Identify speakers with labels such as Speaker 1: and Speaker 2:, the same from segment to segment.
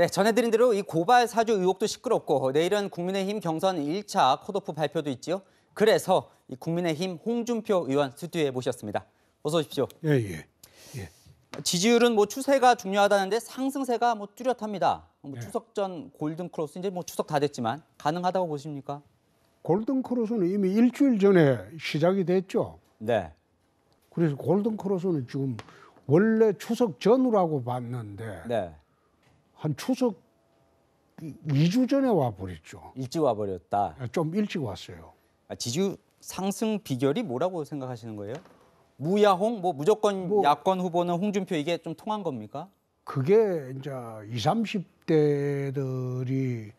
Speaker 1: 네, 전해드린 대로 이 고발 사주 의혹도 시끄럽고 내일은 국민의힘 경선 1차 컷오프 발표도 있지요. 그래서 이 국민의힘 홍준표 의원 스튜디오에 모셨습니다. 어서 오십시오. 예, 예. 예. 지지율은 뭐 추세가 중요하다는데 상승세가 뭐 뚜렷합니다. 뭐 예. 추석 전 골든 크로스 이제 뭐 추석 다 됐지만 가능하다고 보십니까?
Speaker 2: 골든 크로스는 이미 일주일 전에 시작이 됐죠. 네. 그래서 골든 크로스는 지금 원래 추석 전후라고 봤는데 네. 한 추석 2주 전에
Speaker 1: 와버렸죠. 일찍 와버렸다. 아, 좀 일찍 왔어요. 아, 지주 상승 비결이 뭐라고 생각하시는 거예요? 무야홍 뭐 무조건 뭐, 야권 후보는 홍준표 이게 좀 통한 겁니까?
Speaker 2: 그게 이제 2, 0 30대들이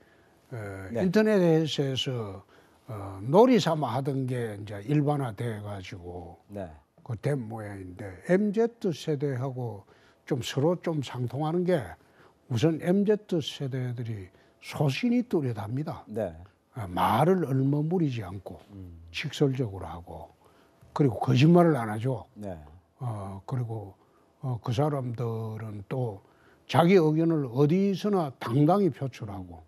Speaker 2: 어, 네. 인터넷에서 어, 놀이 삼아 하던 게 이제 일반화돼 가지고 네. 그된 모양인데 MZ 세대하고 좀 서로 좀 상통하는 게 우선 MZ 세대들이 소신이 뚜렷합니다. 네. 아, 말을 얼마무리지 않고 음. 직설적으로 하고 그리고 거짓말을 안 하죠. 네. 어, 그리고 어, 그 사람들은 또 자기 의견을 어디서나 당당히 표출하고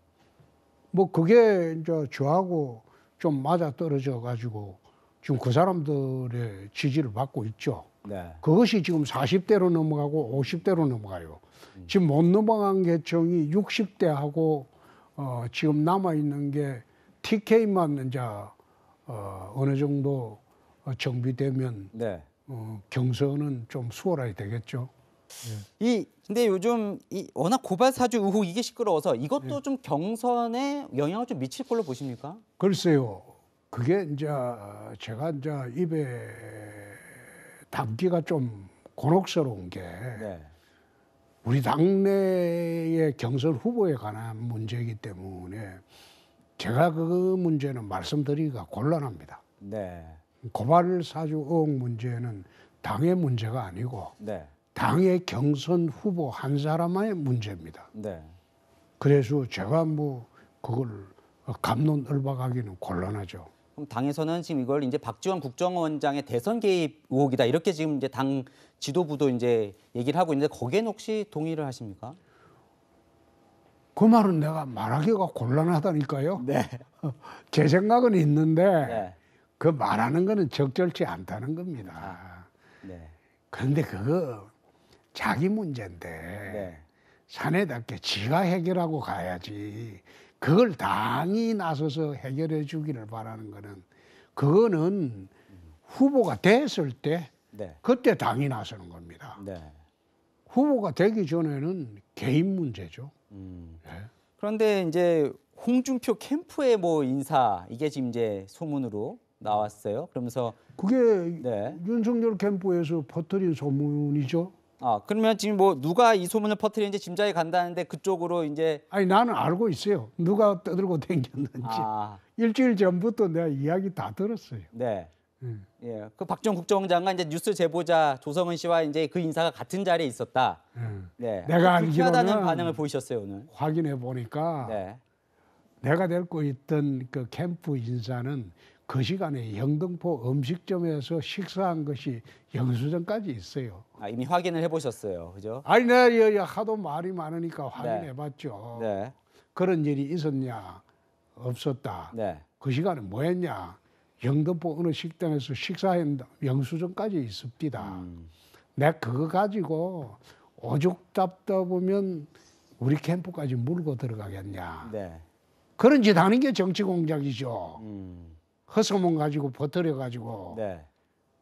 Speaker 2: 뭐 그게 이제 저하고 좀 맞아 떨어져 가지고 지금 그 사람들의 지지를 받고 있죠. 네. 그것이 지금 40대로 넘어가고 50대로 넘어가요. 음. 지금 못 넘어간 계층이 60대하고 어, 지금 남아 있는 게 TK만 이제 어, 어느 정도 어, 정비되면 네. 어, 경선은 좀 수월하게 되겠죠. 예. 이
Speaker 1: 근데 요즘 이 워낙 고발 사주 의혹 이게 시끄러워서 이것도
Speaker 2: 예. 좀 경선에
Speaker 1: 영향을 좀 미칠 걸로 보십니까?
Speaker 2: 글쎄요. 그게 이제 제가 이제 입에 담기가 좀 곤혹스러운 게 네. 우리 당내의 경선 후보에 관한 문제이기 때문에 제가 그 문제는 말씀드리기가 곤란합니다. 네. 고발 사주 의혹 문제는 당의 문제가 아니고 네. 당의 경선 후보 한 사람의 문제입니다. 네. 그래서 제가 뭐 그걸 감론을박하기는 곤란하죠.
Speaker 1: 그럼 당에서는 지금 이걸 이제 박지원 국정원장의 대선 개입 의혹이다 이렇게 지금 이제 당 지도부도 이제 얘기를 하고 있는데 거기엔 혹시 동의를 하십니까?
Speaker 2: 그 말은 내가 말하기가 곤란하다니까요. 네. 제 생각은 있는데 네. 그 말하는 거는 적절치 않다는 겁니다. 아, 네. 그런데 그거 자기 문제인데 네. 사내답게 지가 해결하고 가야지 그걸 당이 나서서 해결해 주기를 바라는 거는 그거는 후보가 됐을 때 네. 그때 당이 나서는 겁니다. 네. 후보가 되기 전에는 개인 문제죠. 음. 네. 그런데 이제 홍준표
Speaker 1: 캠프의 뭐 인사 이게 지금 이제 소문으로 나왔어요. 그러면서
Speaker 2: 그게 네. 윤석열 캠프에서 퍼뜨린 소문이죠. 아, 그러면 지금 뭐 누가
Speaker 1: 이 소문을 퍼뜨리는지 짐작이 간다는데 그쪽으로 이제 아니 나는 알고
Speaker 2: 있어요. 누가 떠들고 댕겼는지 아. 일주일 전부터 내가 이야기 다 들었어요.
Speaker 1: 네. 음. 예. 그 박정 국정원장과 이제 뉴스 제보자 조성은 씨와 이제 그 인사가 같은 자리에 있었다. 음. 네. 내가 알기다는 반응을 보이셨어요 오늘.
Speaker 2: 확인해 보니까 네. 내가 데리고 있던 그 캠프 인사는 그 시간에 영등포 음식점에서 식사한 것이 영수증까지 있어요.
Speaker 1: 아, 이미 확인을 해보셨어요, 그죠? 아니
Speaker 2: 내가 네, 예, 예. 하도 말이 많으니까 네. 확인해봤죠. 네. 그런 일이 있었냐 없었다. 네. 그 시간에 뭐했냐? 영등포 어느 식당에서 식사했다 영수증까지 있습니다. 음. 내 그거 가지고 오죽 답다 보면 우리 캠프까지 물고 들어가겠냐. 네. 그런 짓 하는 게 정치 공작이죠. 음. 허소문 가지고 버텨려 가지고 네.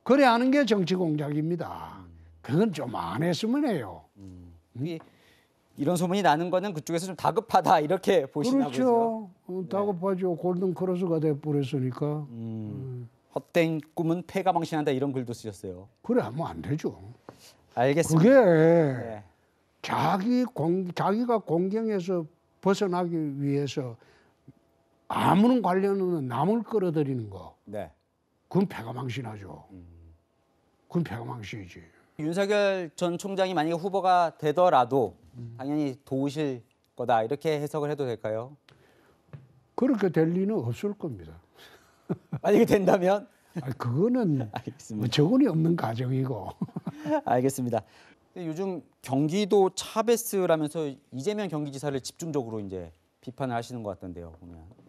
Speaker 2: 그래 하는 게 정치 공작입니다. 그건 좀 안 했으면 해요. 음. 이,
Speaker 1: 런 소문이 나는 거는 그쪽에서 좀 다급하다 이렇게 보시나
Speaker 2: 그렇죠. 보 어, 네. 다급하죠. 골든 크로스가 돼 버렸으니까. 음. 음. 헛된 꿈은 폐가
Speaker 1: 망신한다 이런 글도 쓰셨어요.
Speaker 2: 그래 하면 안 되죠. 알겠습니다. 그게 네. 자기 공 자기가 공경에서 벗어나기 위해서 아무런 관련 없는 남을 끌어들이는 거. 네. 그건 패가망신하죠. 그건 패가망신이지.
Speaker 1: 윤석열 전 총장이 만약에 후보가 되더라도 당연히 도우실 거다 이렇게 해석을 해도 될까요?
Speaker 2: 그렇게 될 리는 없을 겁니다. 만약에 된다면? 아니, 그거는 알겠습 저건이 없는 가정이고. 알겠습니다. 요즘 경기도
Speaker 1: 차베스라면서 이재명 경기지사를 집중적으로 이제 비판을 하시는 것 같던데요 보면.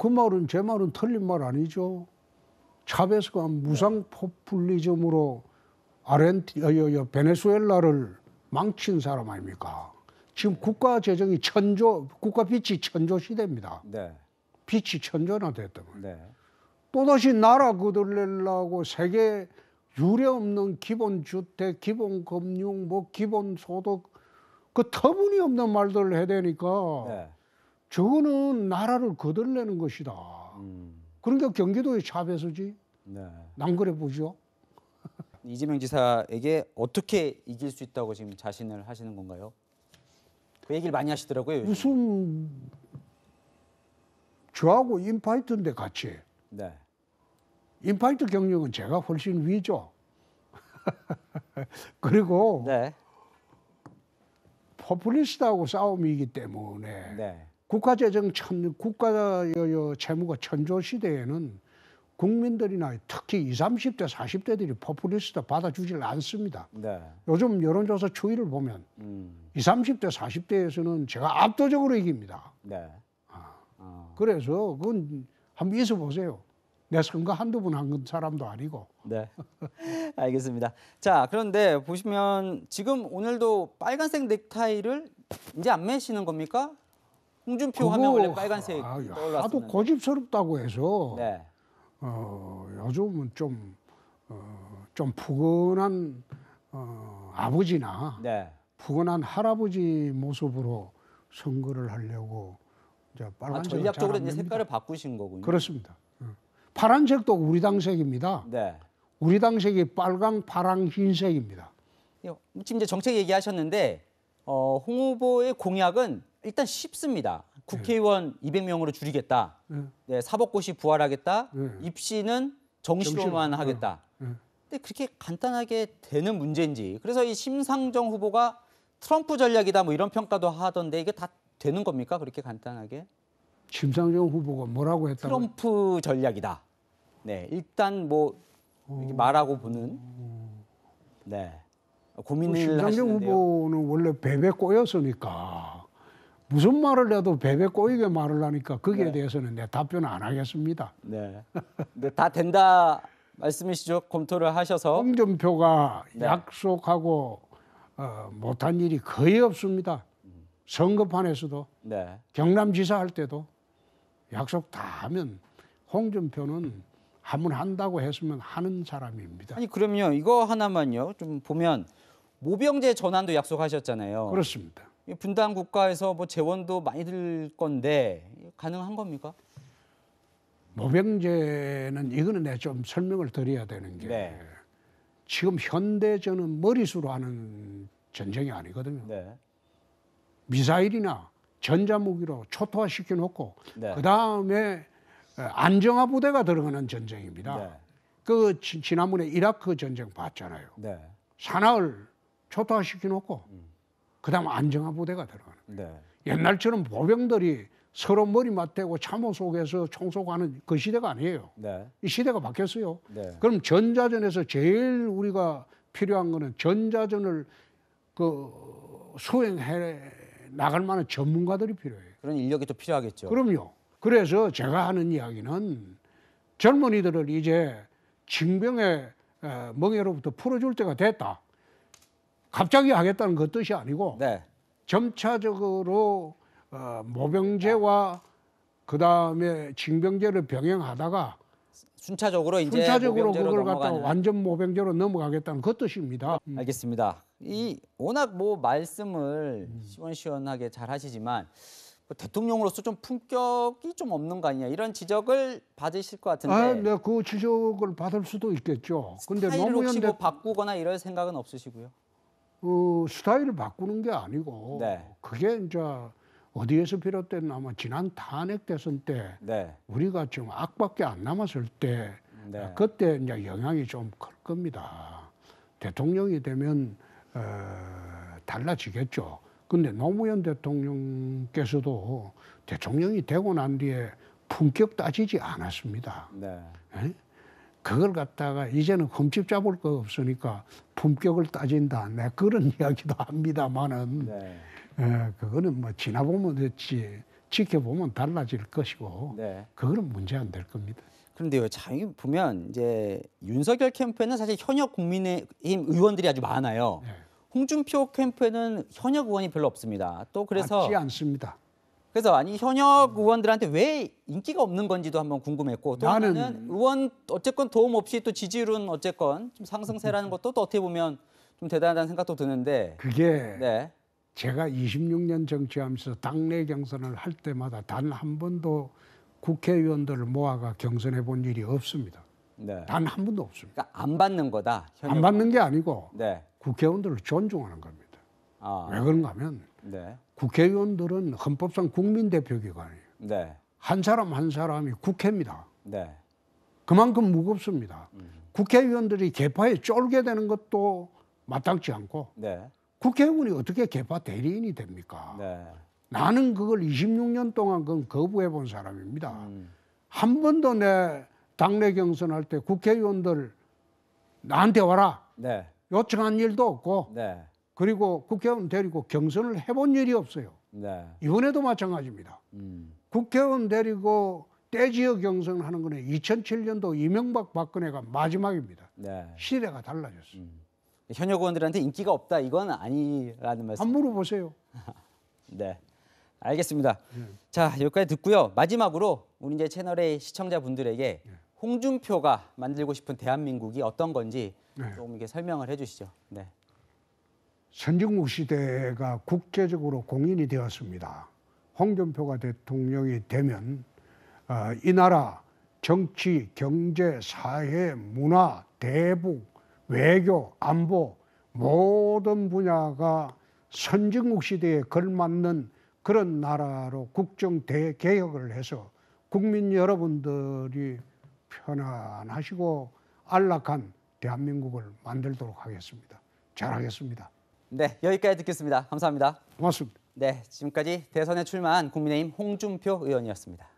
Speaker 2: 그 말은 제 말은 틀린 말 아니죠. 차베스가 무상 네. 포퓰리즘으로 아르헨티, 어, 베네수엘라를 망친 사람 아닙니까? 지금 국가 재정이 천조, 국가 빚이 천조 시대입니다. 네. 빚이 천조나 됐던 거예요. 네. 또다시 나라 거들려고 세계 유례 없는 기본 주택, 기본 금융, 뭐 기본 소득 그 터무니없는 말들을 해대니까 네. 저거는 나라를 거들내는 것이다. 음. 그러니까 경기도에 샵에서지. 네. 난그래 보죠.
Speaker 1: 이재명 지사에게 어떻게 이길 수 있다고 지금 자신을 하시는 건가요? 그 얘기를 많이 하시더라고요. 요즘.
Speaker 2: 무슨 저하고 인파이트인데 같이. 네. 인파이트 경력은 제가 훨씬 위죠. 그리고 네. 포퓰리스트하고 싸움이기 때문에 네. 국가재정 천, 국가 재무가 천조 시대에는 국민들이나 특히 20, 30대, 40대들이 포퓰리스트 받아주질 않습니다. 네. 요즘 여론조사 추이를 보면 음. 20, 30대, 40대에서는 제가 압도적으로 이깁니다.
Speaker 3: 네. 아. 어.
Speaker 2: 그래서 그건 한번 있어 보세요. 내 선거 한두 번한 사람도 아니고.
Speaker 1: 네. 알겠습니다. 자, 그런데 보시면 지금 오늘도 빨간색 넥타이를 이제 안 매시는 겁니까? 홍준표 그거, 하면 원래 빨간색
Speaker 2: 아, 떠올랐었는데. 하도 고집스럽다고 해서 네. 어, 요즘은 좀, 어, 좀 푸근한 어, 아버지나 네. 푸근한 할아버지 모습으로 선거를 하려고 이제 빨간색 아, 전략적으로 이제 색깔을
Speaker 1: 바꾸신 거군요. 그렇습니다.
Speaker 2: 어. 파란색도 우리 당색입니다. 네. 우리 당색이 빨강, 파랑, 흰색입니다. 예, 지금 이제 정책 얘기하셨는데
Speaker 1: 어, 홍 후보의 공약은 일단 쉽습니다. 네. 국회의원 200명으로 줄이겠다. 네. 네, 사법고시 부활하겠다. 네. 입시는 정시로만 하겠다. 어, 근데 그렇게 간단하게 되는 문제인지. 그래서 이 심상정 후보가 트럼프 전략이다 뭐 이런 평가도 하던데 이게 다 되는 겁니까? 그렇게 간단하게?
Speaker 2: 심상정 후보가 뭐라고 했다고? 트럼프 전략이다.
Speaker 1: 네, 일단 뭐 어. 이렇게 말하고 보는 어. 네. 고민을 뭐 하시는데요. 심상정
Speaker 2: 후보는 원래 뱀에 꼬였으니까 무슨 말을 해도 베베 꼬이게 말을 하니까 거기에 네. 대해서는 내 답변 을안 하겠습니다. 네. 네, 다 된다 말씀이시죠? 검토를 하셔서 홍준표가 네. 약속하고 어, 못한 일이 거의 없습니다. 선거판에서도 네. 경남지사 할 때도 약속 다 하면 홍준표는 한 번 한다고 했으면 하는 사람입니다.
Speaker 1: 아니 그럼요 이거 하나만요 좀 보면 모병제 전환도 약속하셨잖아요. 그렇습니다. 분단 국가에서 뭐 재원도 많이 들 건데 가능한 겁니까?
Speaker 2: 모병제는 이거는 내가 좀 설명을 드려야 되는 게 네. 지금 현대전은 머리수로 하는 전쟁이 아니거든요. 네. 미사일이나 전자무기로 초토화시켜 놓고 네. 그 다음에 어, 안정화 부대가 들어가는 전쟁입니다. 네. 그 지난번에 이라크 전쟁 봤잖아요. 네. 산하을 초토화시켜 놓고 음. 그다음 안정화 부대가 들어가는 거예요. 네. 옛날처럼 보병들이 서로 머리 맞대고 참호 속에서 총쏘하는그 시대가 아니에요. 네. 이 시대가 바뀌었어요. 네. 그럼 전자전에서 제일 우리가 필요한 거는 전자전을 그 수행해 나갈 만한 전문가들이 필요해요.
Speaker 1: 그런 인력이 또 필요하겠죠. 그럼요.
Speaker 2: 그래서 제가 하는 이야기는 젊은이들을 이제 징병의 어, 멍해로부터 풀어줄 때가 됐다. 갑자기 하겠다는 그 뜻이 아니고 네. 점차적으로 어, 모병제와 그 다음에 징병제를 병행하다가 순차적으로 이제 순차적으로 그걸 갖다 완전 모병제로 넘어가겠다는 그 뜻입니다. 음. 음. 알겠습니다. 이 워낙 뭐
Speaker 1: 말씀을 시원시원하게 잘 하시지만 뭐 대통령으로서 좀 품격이 좀 없는 거 아니냐 이런 지적을 받으실 것 같은데. 아, 네,
Speaker 2: 그 지적을 받을 수도 있겠죠. 근데 너무 혹시 뭐
Speaker 1: 바꾸거나 이럴 생각은 없으시고요.
Speaker 2: 어, 스타일을 바꾸는 게 아니고 네. 그게 이제 어디에서 비롯된 아마 뭐 지난 탄핵 대선 때 네. 우리가 지금 악밖에 안 남았을 때 네. 그때 이제 영향이 좀 클 겁니다. 대통령이 되면 어, 달라지겠죠. 근데 노무현 대통령께서도 대통령이 되고 난 뒤에 품격 따지지 않았습니다. 네. 에? 예? 그걸 갖다가 이제는 흠집 잡을 거 없으니까 품격을 따진다. 내 네, 그런 이야기도 합니다만은 네. 예, 그거는 뭐 지나보면 됐지 지켜보면 달라질 것이고 네. 그거는 문제 안 될 겁니다.
Speaker 1: 그런데요, 자, 여기 보면 이제 윤석열 캠프에는 사실 현역 국민의힘 의원들이 아주 많아요. 네. 홍준표 캠프에는 현역 의원이 별로 없습니다. 또 그래서 맞지 않습니다. 그래서 아니 현역 의원들한테 왜 인기가 없는 건지도 한번 궁금했고 또 나는... 하나는 의원 어쨌건 도움 없이 또 지지율은 어쨌건 좀 상승세라는 음. 것도 또 어떻게 보면 좀 대단하다는 생각도 드는데 그게 네.
Speaker 2: 제가 26년 정치하면서 당내 경선을 할 때마다 단 한 번도 국회의원들을 모아가 경선해 본 일이 없습니다. 네. 단한 번도 없습니다.
Speaker 3: 그러니까 안 받는 거다. 현역안 받는
Speaker 2: 게 아니고 네. 국회의원들을 존중하는 겁니다. 아. 왜 그런가 하면 네. 국회의원들은 헌법상 국민대표기관이에요. 네. 한 사람 한 사람이 국회입니다. 네. 그만큼 무겁습니다. 음. 국회의원들이 개파에 쫄게 되는 것도 마땅치 않고 네. 국회의원이 어떻게 개파 대리인이 됩니까? 네. 나는 그걸 26년 동안 그건 거부해 본 사람입니다. 음. 한 번도 내 당내 경선할 때 국회의원들 나한테 와라 네. 요청한 일도 없고 그리고 국회의원 데리고 경선을 해본 일이 없어요. 네. 이번에도 마찬가지입니다. 음. 국회의원 데리고 떼지어 경선하는 을 거는 2007년도 이명박 박근혜가 마지막입니다. 네. 시대가 달라졌어요. 음. 현역 의원들한테 인기가 없다 이건 아니라는 말씀. 안 물어보세요.
Speaker 1: 네, 알겠습니다. 네. 자 여기까지 듣고요. 마지막으로 우리 이제 채널의 시청자분들에게 네. 홍준표가 만들고 싶은 대한민국이 어떤 건지 네. 조금 이게 설명을 해주시죠. 네.
Speaker 2: 선진국 시대가 국제적으로 공인이 되었습니다. 홍준표가 대통령이 되면 어, 이 나라 정치, 경제, 사회, 문화, 대북, 외교, 안보 모든 분야가 선진국 시대에 걸맞는 그런 나라로 국정 대개혁을 해서 국민 여러분들이 편안하시고 안락한 대한민국을 만들도록 하겠습니다. 잘하겠습니다.
Speaker 1: 네, 여기까지 듣겠습니다. 감사합니다. 고맙습니다. 네, 지금까지 대선에 출마한 국민의힘 홍준표 의원이었습니다.